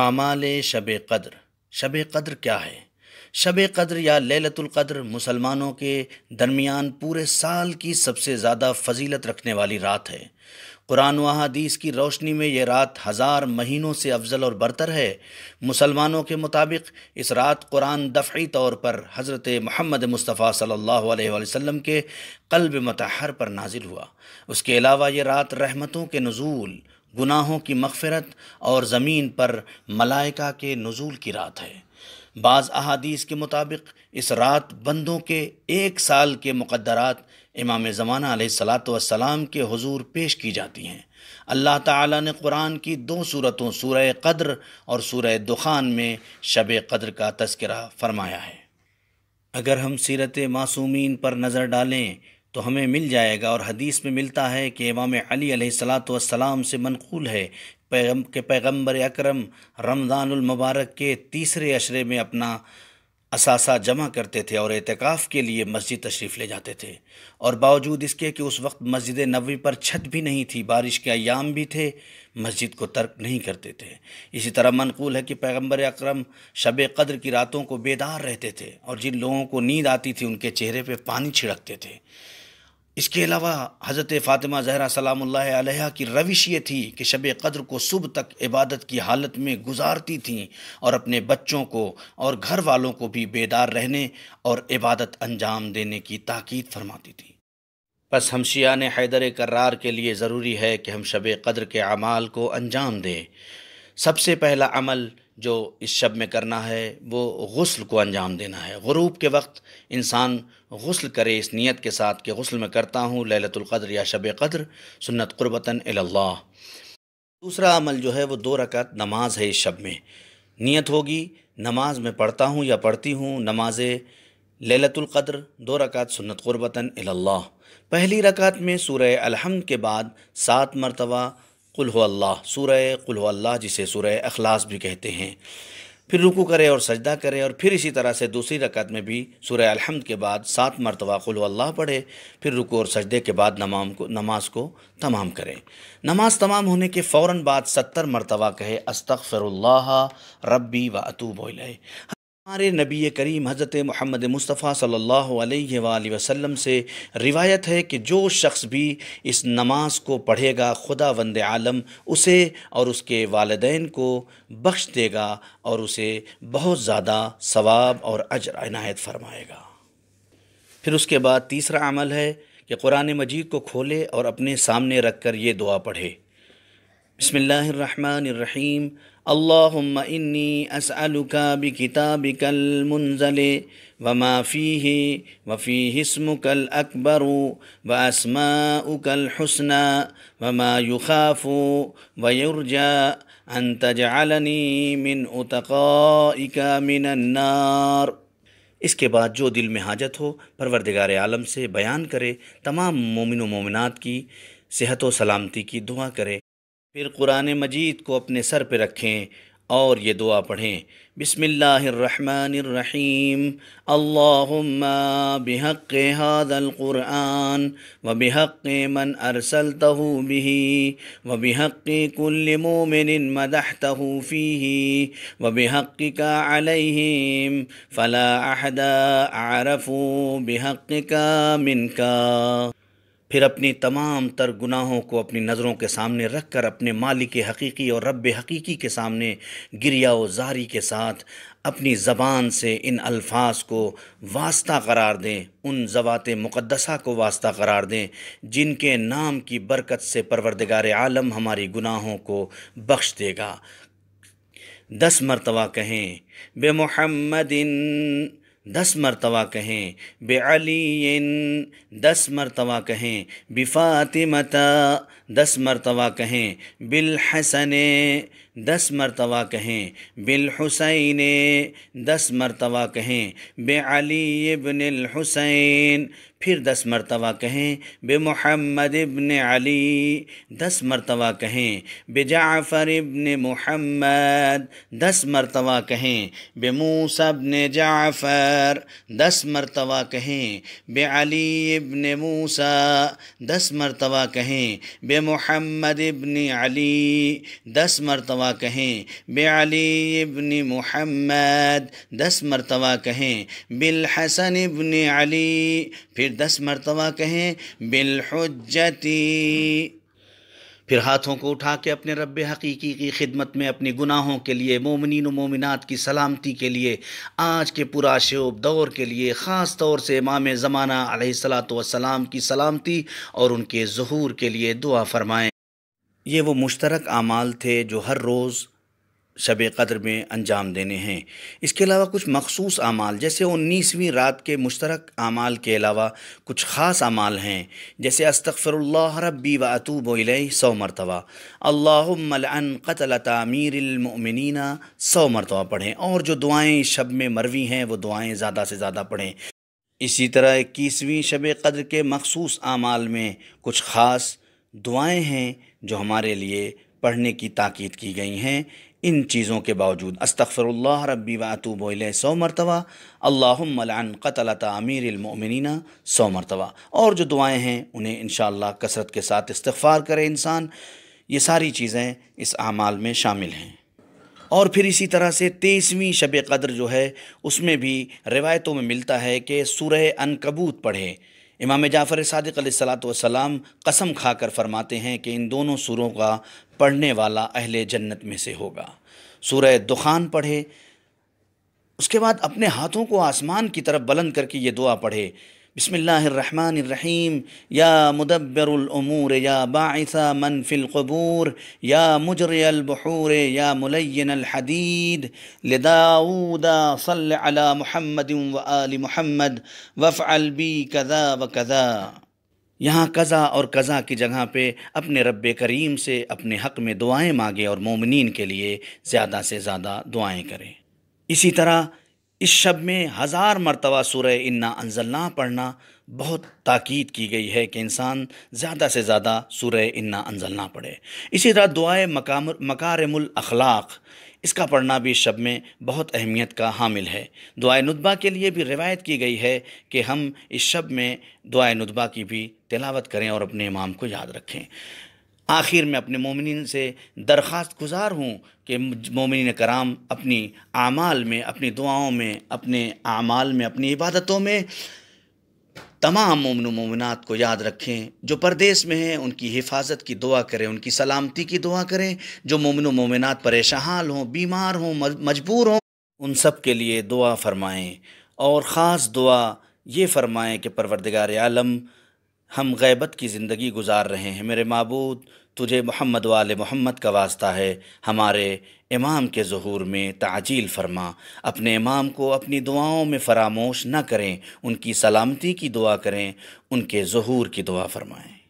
आमाल शब कद्र शब कद्र क्या है शब कद्र या ललतुल्क़द्र मुसलमानों के दरमियान पूरे साल की सबसे ज़्यादा फजीलत रखने वाली रात है कुरान व हदीस की रोशनी में यह रात हज़ार महीनों से अफजल और बरतर है मुसलमानों के मुताबिक इस रात कुरान दफ़ी तौर पर हज़रत महमद मुस्तफ़ा सल्ह अलैहि के कल्ब मतहर पर नाजिल हुआ उसके अलावा ये रात रहमतों के नज़ूल गुनाहों की मगफ़रत और ज़मीन पर मलाइका के नज़ुल की रात है बाज़ अहादीस के मुताबिक इस रात बंदों के एक साल के मुकदरात इमाम ज़माना सलाम के हजूर पेश की जाती हैं अल्लाह ताला ने कुरान की दो सूरतों सूरह कद्र और सूरह दुखान में शब कद्र का तस्करा फरमाया है अगर हम सीरत मासूमीन पर नज़र डालें तो हमें मिल जाएगा और हदीस में मिलता है कि इमाम अली सलाम से मनकूल है पैगम के पैगम्बर अक्रम रमज़ानमबारक के तीसरे अशरे में अपना असासा जमा करते थे और एहतिकाफ़ के लिए मस्जिद तशरीफ़ ले जाते थे और बावजूद इसके कि उस वक्त मस्जिद नबी पर छत भी नहीं थी बारिश के अयाम भी थे मस्जिद को तर्क नहीं करते थे इसी तरह मनकूल है कि पैगंबर अकरम शब कद्र की रातों को बेदार रहते थे और जिन लोगों को नींद आती थी उनके चेहरे पर पानी छिड़कते थे इसके अलावा हज़रत फ़ातिमा जहरा सलाम आलहा की रविश ये थी कि शब कद्र को सुबह तक इबादत की हालत में गुजारती थीं और अपने बच्चों को और घर वालों को भी बेदार रहने और इबादत अंजाम देने की ताकीद फरमाती थी बस हम ने हैदर करार के लिए ज़रूरी है कि हम शब कद्र के अमाल को अंजाम दें सबसे पहला अमल जो इस शब में करना है वो गसल को अंजाम देना है गरूब के वक्त इंसान गसल करे इस नीयत के साथ कि गसल में करता हूँ ललतुल्क़द्र या शब कद्र सुन्नत क़ुरबता अल्लाह दूसरा अमल जो है वो दो रकत नमाज है इस शब में नीयत होगी नमाज में पढ़ता हूँ या पढ़ती हूँ नमाज ललतुल्क़द्र दो रकत सुन्नत क़ुरबता अल्लाह पहली रकत में सूर्य अलहमद के बाद सात मरतबा कुल अल्लाह सूरह कुल अल्लाह जिसे सूरह अखलास भी कहते हैं फिर रुकू करें और सजदा करें और फिर इसी तरह से दूसरी रकत में भी सूर्य अलहमद के बाद सात मरतबा अल्लाह पढ़े फिर रुकू और सजदे के बाद नमाम को नमाज को तमाम करें नमाज तमाम होने के फ़ौर बाद सत्तर मरतबा कहे अस्तफ़रल्ला रबी व अतूब हमारे नबी करीम हज़रत मोहम्मद मुस्तफ़ा सल्लल्लाहु अलैहि वसल्लम से रिवायत है कि जो शख्स भी इस नमाज को पढ़ेगा खुदा वंद आलम उसे और उसके वालदेन को बख्श देगा और उसे बहुत ज़्यादा सवाब और अजर इनायत फरमाएगा फिर उसके बाद तीसरा अमल है कि कुरान मजीद को खोले और अपने सामने रख कर ये दुआ पढ़े बसमीम اللهم إني أسألك بكتابك المنزل وما فيه وفيه اسمك الأكبر وأسماؤك الحسنى وما يخاف ويرجى أن تجعلني من أتقائك من النار इसके बाद जो दिल में हाजत हो परवरदिगार आलम से बयान करे तमाम मोमिन मोमिनात की सेहत व सलामती की दुआ करे फिर कुरान मजीद को अपने सर पर रखें और ये दुआ पढ़ें बसमीम अल्लाहम्मा हादल क़ुरआन व बिहक़ मन अरसल तहू बिही व बिहक़ कुल मोमिन मदह तहू फ़ीही व बिहक़ का अलहम फ़ला अहदा आरफ़ू बिहक़ का मिनका फिर अपनी तमाम तर गुनाहों को अपनी नज़रों के सामने रख कर अपने मालिक हकीकी और रब हकीकी के सामने गिरिया व जारी के साथ अपनी ज़बान से इन अल्फाज को वास्ता करार दें उन ज़वात मुक़दसा को वास्ता करार दें जिनके नाम की बरकत से परवरदगार आलम हमारी गुनाहों को बख्श देगा दस मरतबा कहें बे मोहम्मदिन दस मरतबा कहें बेअली दस मरतबा कहें बिफातिमता दस मरतबा कहें बिलहसन दस मरतबा कहें बिलहुसैन दस मरतबा कहें बे अली हुसैन फिर दस मरतबा कहें बे मोहम्मद इबन अली दस मरतबा कहें बे जाफ़र इबन मोहम्मद दस मरतबा कहें बे मूसा जाफ़र दस मरतबा कहें बे अली इबन मूसा दस मरतबा कहें बे मोहम्मद इबन अली दस मरतबा मरतबा कहें बेअली इबन मोहम्मद दस मरतबा कहें बिल हसन इबन अली फिर दस मरतबा कहें बिलहजती फिर हाथों को उठा के अपने रब हकीकी की खिदमत में अपने गुनाहों के लिए मोमिन मोमिनत की सलामती के लिए आज के पुरा शोब दौर के लिए ख़ास तौर से इमाम ज़माना सलात वसलाम की सलामती और उनके जहूर के लिए दुआ फरमाएँ ये वो मुश्तरक आमाल थे जो हर रोज़ शब कदर में अंजाम देने हैं इसके अलावा कुछ मखसूस अमाल जैसे उन्नीसवीं रात के मुश्तरक अमाल के अलावा कुछ ख़ास अमाल हैं जैसे अस्तफ़रल रबी व अतूब सौ मरतबा अल्लान कतल तामीरमिनना सौ मरतबा पढ़ें और जो दुआएँ शब में मरवी हैं वो दुआएँ ज़्यादा से ज़्यादा पढ़ें इसी तरह इक्कीसवीं शब कदर के मखसूस अमाल में कुछ ख़ास दुआएं हैं जो हमारे लिए पढ़ने की ताकीद की गई हैं इन चीज़ों के बावजूद अस्तफ़रल्ला रबी वातूब सौ मरतबा अल्लाहमलान कतलत अमीरमिनना सौ मरतबा और जो दुआएं हैं उन्हें इन कसरत के साथ इस्तफ़ार करे इंसान ये सारी चीज़ें इस अमाल में शामिल हैं और फिर इसी तरह से तेईसवीं शब कदर जो है उसमें भी रिवायतों में मिलता है कि सुरह अनकबूत पढ़े इमाम जाफ़र सदक सलाम कसम खा कर फरमाते हैं कि इन दोनों सूरों का पढ़ने वाला अहल जन्नत में से होगा सूरह दुखान पढ़े उसके बाद अपने हाथों को आसमान की तरफ बुलंद करके ये दुआ पढ़े बसमीम या मुदब्बरमूर या बासा मनफ़िलकबूर या मुजरबहूर या मुलैनहदीद लदाऊदा सल अला महमद व आल महमद वफ़ अलबी कज़ा व कज़ा यहाँ कज़ा और कज़ा की जगह पे अपने रब करीम से अपने हक़ में दुआएं मांगे और मोमिन के लिए ज़्यादा से ज़्यादा दुआएं करें इसी तरह इस शब में हज़ार मरतबा सूर्य इन्ना अनजलना पढ़ना बहुत ताक़द की गई है कि इंसान ज़्यादा से ज़्यादा सुरह इन्ना अनजलना पढ़े इसी तरह दुआए मकाम मकारमुल अखलाक़ इसका पढ़ना भी शब में बहुत अहमियत का हामिल है दुआ नुतबा के लिए भी रिवायत की गई है कि हम इस शब में दुआ नुतबा की भी तिलावत करें और अपने इमाम को याद रखें आखिर में अपने मोमिन से दरख्वास्त गुज़ार हूँ कि मोमिन कराम अपनी आमाल में अपनी दुआओं में अपने आमाल में अपनी इबादतों में तमाम ममन ममिनत को याद रखें जो परदेस में हैं उनकी हिफाजत की दुआ करें उनकी सलामती की दुआ करें जो ममन ममिनत परेशान हों बीमार हों मजबूर हों उन सब के लिए दुआ फरमाएँ और ख़ास दुआ ये फरमाएँ कि परवरदगार आलम हम गैबत की ज़िंदगी गुजार रहे हैं मेरे मबूद तुझे मोहम्मद वाल मोहम्मद का वास्ता है हमारे इमाम के जहूर में ताजील फरमा अपने इमाम को अपनी दुआओं में फरामोश न करें उनकी सलामती की दुआ करें उनके जहूर की दुआ फरमाएँ